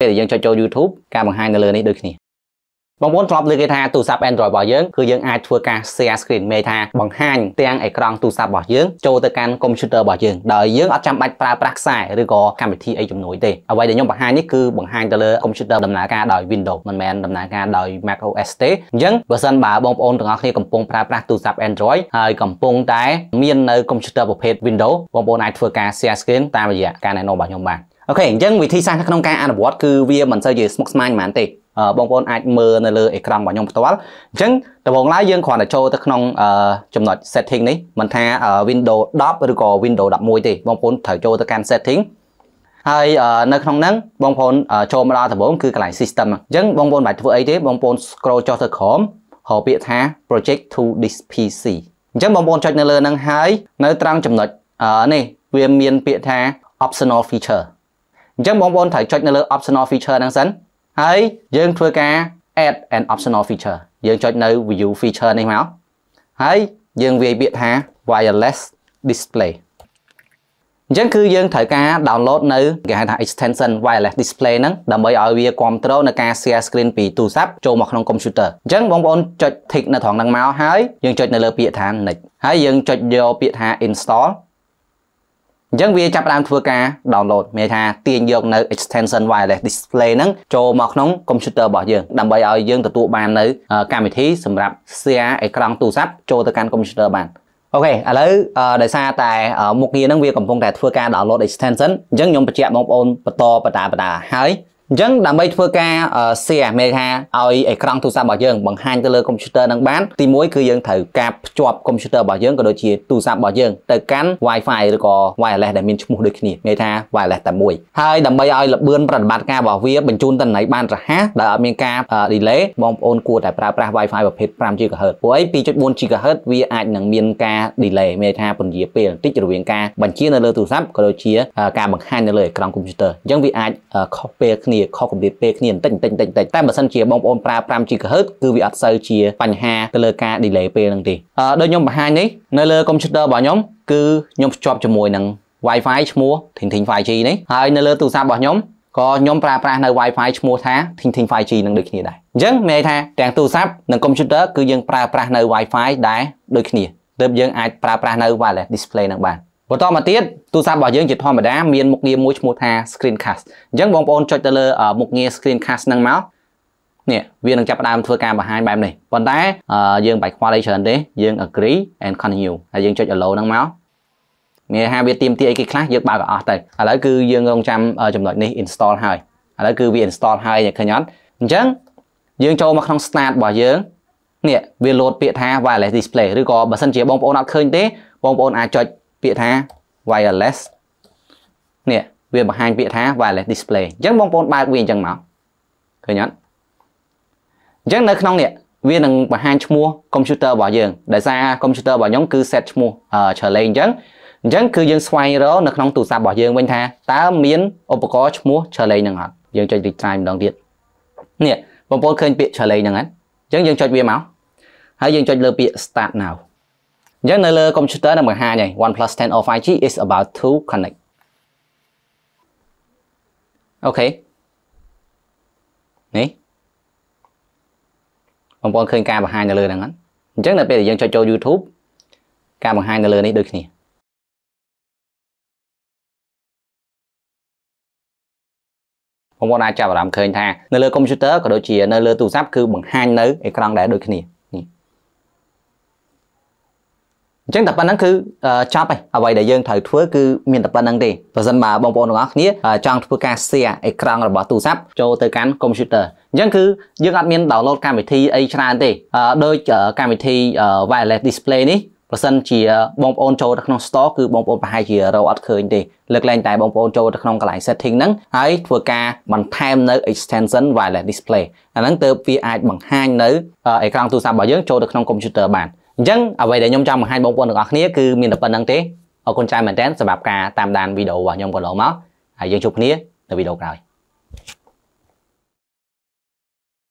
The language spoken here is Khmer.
ពេលដែលយើងចុចចូល YouTube ការបង្ហាញនៅលើនេះដូចគ្នាបងប្អូនធ្លាប់ឮគេថាទូរស័ព្ទ Android របស់យើងគឺយើងអាចធ្វើការ share screen មេថាបង្ហាញទាំងអេក្រង់ទូរស័ព្ទរបស់យើងចូលទៅកាន់ computer របស់យើងដោយយើងអត់ចាំបាច់ប្រើប្រាស់ខ្សែឬក៏កម្មវិធីអីជំនួយទេអ្វីដែលខ្ញុំបង្ហាញនេះគឺបង្ហាញទៅលើ computer ដំណើរការដោយ Windows មិនមែនដំណើរការដោយ Mac OS ទេអញ្ចឹងបើសិនបើបងប្អូនទាំងអស់គ្នាកំពុងប្រើប្រាស់ទូរស័ព្ទ Android ហើយកំពុងតែ មាននៅ computer ប្រភេទ Windows បងប្អូនអាចធ្វើការ share screen តាមរយៈការណែនាំរបស់ខ្ញុំបានអូខេអញ្ចឹងវិធីសាស្ត្រក្នុងការអនុវត្តគឺវាមិនសូវជាស្មុគស្មាញប៉ុន្មានទេបងប្អូនអាចមើលនៅលើអេក្រង់របស់ខ្ញុំផ្ទាល់អញ្ចឹងដំបូងឡើយយើងគ្រាន់តែចូលទៅក្នុងចំណុច setting នេះមិនថា Windows 10ឬក៏ Windows 11ទេ បងប្អូនត្រូវចូលទៅកាន់ setting ហើយនៅក្នុងហ្នឹងបងប្អូនចូលមកដល់ដំបូងគឺកន្លែង system អញ្ចឹងបងប្អូនមិនបាច់ធ្វើអីទេបងប្អូន scroll ចុះទៅក្រោមហៅពាក្យថា project to this PC អញ្ចឹងបងប្អូនចុចនៅលើហ្នឹងហើយនៅត្រង់ចំណុចនេះវាមានពាក្យថា optional feature អញ្ចឹងបងប្អូនត្រូវចុចនៅលើ optional feature ហ្នឹងសិនហើយយើងធ្វើការ add an optional feature យើងចុចនៅ view feature នេះមកហើយយើងវាយពាក្យថា wireless display អញ្ចឹងគឺយើងត្រូវការ download នៅគេហៅថា extension wireless display ហ្នឹងដើម្បីឲ្យវាគ្រប់គ្រងនៅ ការ share screen ពីទូរស័ព្ទចូលមកក្នុង computer អញ្ចឹងបងប្អូនចុច tick នៅត្រង់ហ្នឹងមកហើយយើងចុចនៅលើពាក្យថា next ហើយយើងចុចយកពាក្យថា install អញ្ចឹងវាចាប់ផ្ដើមធ្វើការ download មានថាទាញយកនៅ extension wireless display ហ្នឹងចូលមកក្នុង computer របស់យើងដើម្បីឲ្យយើងទទួលបាននៅកម្មវិធី សម្រាប់ share អេក្រង់ទូរស័ព្ទចូលទៅកាន់ computer បានអូខេឥឡូវដោយសារតែមុខងារហ្នឹងវាកំពុងតែធ្វើការ download extension អញ្ចឹងខ្ញុំបញ្ជាក់បងប្អូនបន្តបន្តបន្តហើយអញ្ចឹងដើម្បីធ្វើការ share មេថាឲ្យអេក្រង់ទូរស័ព្ទរបស់យើងបង្ហាញទៅលើកុំព្យូទ័រនឹងបានទី1គឺយើងត្រូវការភ្ជាប់កុំព្យូទ័ររបស់យើងក៏ដូចជាទូរស័ព្ទរបស់យើងទៅកាន់ Wi-Fi ឬក៏ wireless ដែលមានឈ្មោះដូចគ្នាគេថា wireless តែមួយហើយដើម្បីឲ្យលបឿនប្រតិបត្តិការរបស់វាបញ្ជូនទិន្នន័យបានរហ័សដោយអត់មានការ delay បងប្អូនគួរតែប្រើប្រាស់ Wi-Fi ប្រភេទ 5GHz ព្រោះឯ2.4 GHz វាអាចនឹងមានការ delay មានថាពន្យាពេលបន្តិចរវាងការបញ្ជានៅលើទូរស័ព្ទក៏ដូចជាការបង្ហាញនៅលើអេក្រង់កុំព្យូទ័រអញ្ចឹងវាអាចខុសពេលគ្នាគ្នាខុសកម្រិតពេលគ្នាបន្តិចបន្តិចបន្តិចតែបើសិនជាបងប្អូនប្រើ 5GHz គឺវាអត់សូវជាបញ្ហាទៅលើការ delay ពេលហ្នឹងទេដោយខ្ញុំបង្ហាញនេះនៅលើ computer របស់ខ្ញុំគឺខ្ញុំភ្ជាប់ជាមួយនឹង Wi-Fi ឈ្មោះ Thingthing 5G នេះហើយនៅលើទូរស័ព្ទរបស់ខ្ញុំក៏ខ្ញុំប្រើប្រាស់នៅ Wi-Fi ឈ្មោះថា Thingthing 5G នឹងដូចគ្នាដែរអញ្ចឹងមានន័យថាទាំងទូរស័ព្ទនិង computer គឺយើងប្រើប្រាស់នៅ Wi-Fi ដែរដូចគ្នាទើបយើងអាចប្រើប្រាស់នៅ wireless display នឹងបានបន្តមកទៀតទូរស័ព្ទរបស់យើងជាធម្មតាមានមុខងារមួយឈ្មោះថា Screencast អញ្ចឹងបងប្អូនចុចទៅលើមុខងារ Screencast ហ្នឹងមកនេះវានឹងចាប់ផ្ដើមធ្វើការបង្ហាញបែបនេះប៉ុន្តែយើងបាយខ្វល់អីច្រើនទេយើង agree and continue ហើយយើងចុច allow ហ្នឹងមកមានថាវាទៀមទីអីគេខ្លះយើងបើកអស់ទៅឥឡូវគឺយើងរងចាំចំណុចនេះ install ហើយឥឡូវគឺវា install ហើយឃើញអត់អញ្ចឹងយើងចូលមកក្នុង start របស់យើងនេះវា load ពាក្យថា wireless display ឬក៏បើសិនជាបងប្អូនអត់ឃើញទេបងប្អូនអាចចុចពាក្យថា wireless នេះវាបង្ហាញពាក្យថា wireless display អញ្ចឹងបងប្អូនបើកវាអញ្ចឹងមកឃើញអត់អញ្ចឹងនៅក្នុងនេះវានឹងបង្ហាញឈ្មោះ computer របស់យើងដោយសារ computer របស់ខ្ញុំគឺ set ឈ្មោះឆ្លេងអញ្ចឹងអញ្ចឹងគឺយើងស្វែងរកនៅក្នុងទូរស័ព្ទរបស់យើងវិញថាតើមានឧបករណ៍ឈ្មោះឆ្លេងនឹងអត់យើងចុច retry ម្ដងទៀតនេះបងប្អូនឃើញពាក្យឆ្លេងហ្នឹងអញ្ចឹងយើងចុចវាមកហើយយើងចុចលើពាក្យ start now អញ្ចឹងនៅលើកុំព្យូទ័រនឹងបង្ហាញហើយ OnePlus 10 of 5G is about to connect អូខេនេះបងប្អូនឃើញការបង្ហាញនៅលើហ្នឹងអញ្ចឹងនៅពេលដែលយើងចុចចូល YouTube ការបង្ហាញនៅលើនេះដូចគ្នាបងប្អូនអាចចាប់អារម្មណ៍ឃើញថានៅលើកុំព្យូទ័រក៏ដូចជានៅលើទូរស័ព្ទគឺបង្ហាញនៅអេក្រង់ដែរដូចគ្នាអញ្ចឹងតែប៉ុណ្្នឹងគឺចប់ហើយអ្វីដែលយើងត្រូវធ្វើគឺមានតែប៉ុណ្្នឹងទេបើសិនបើបងប្អូនទាំងអស់គ្នាចង់ធ្វើការ share អេក្រង់របស់ទូរស័ព្ទចូលទៅកាន់ computer អញ្ចឹងគឺយើងអត់មាន download កម្មវិធីអីច្រើនទេដូចកម្មវិធី wireless display នេះប្រសិនជាបងប្អូនចូលទៅក្នុង store គឺបងប្អូនប្រហែលជារកអត់ឃើញទេលើកលែងតែបងប្អូនចូលទៅក្នុងកន្លែង setting ហ្នឹងហើយធ្វើការបន្ថែមនៅ extension wireless display អាហ្នឹងទើបវាអាចបង្ហាញនៅអេក្រង់ទូរស័ព្ទរបស់យើងចូលទៅក្នុង computer បានអញ្ចឹងអ្វីដែលខ្ញុំចង់បង្ហាញបងប្អូនទាំងអស់គ្នាគឺមានតែប៉ុណ្្នឹងទេអរគុណច្រើនមែនទែនសម្រាប់ការតាមដានវីដេអូរបស់ខ្ញុំកន្លងមកហើយយើងជួបគ្នានៅវីដេអូក្រោយ